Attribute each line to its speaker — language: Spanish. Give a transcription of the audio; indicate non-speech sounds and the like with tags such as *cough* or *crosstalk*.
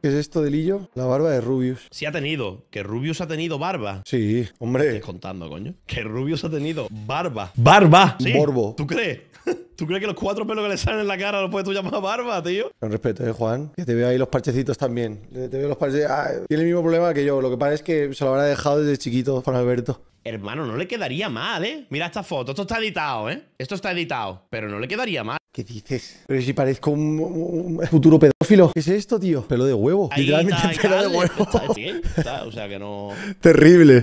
Speaker 1: ¿Qué es esto del Lillo? La barba de Rubius. Sí ha tenido. Que Rubius ha tenido barba. Sí, hombre. ¿Qué estás contando, coño? Que Rubius ha tenido barba. ¡Barba! Morbo. ¿Tú crees? *laughs* ¿Tú crees que los cuatro pelos que le salen en la cara los puedes tú llamar barba, tío?
Speaker 2: Con respeto, eh, Juan. Que te veo ahí los parchecitos también.
Speaker 1: Te veo los parchecitos. Ah, tiene el
Speaker 2: mismo problema que yo. Lo que pasa es que se lo habrá dejado desde
Speaker 3: chiquito para Alberto.
Speaker 4: Hermano, no le quedaría mal, ¿eh? Mira esta foto. Esto está editado, ¿eh? Esto está editado. Pero no le quedaría mal. ¿Qué dices?
Speaker 3: Pero si parezco un, futuro pedófilo. ¿Qué es esto, tío? Pelo de huevo.
Speaker 2: Literalmente pelo de huevo.
Speaker 4: o sea que no. *laughs*
Speaker 3: Terrible.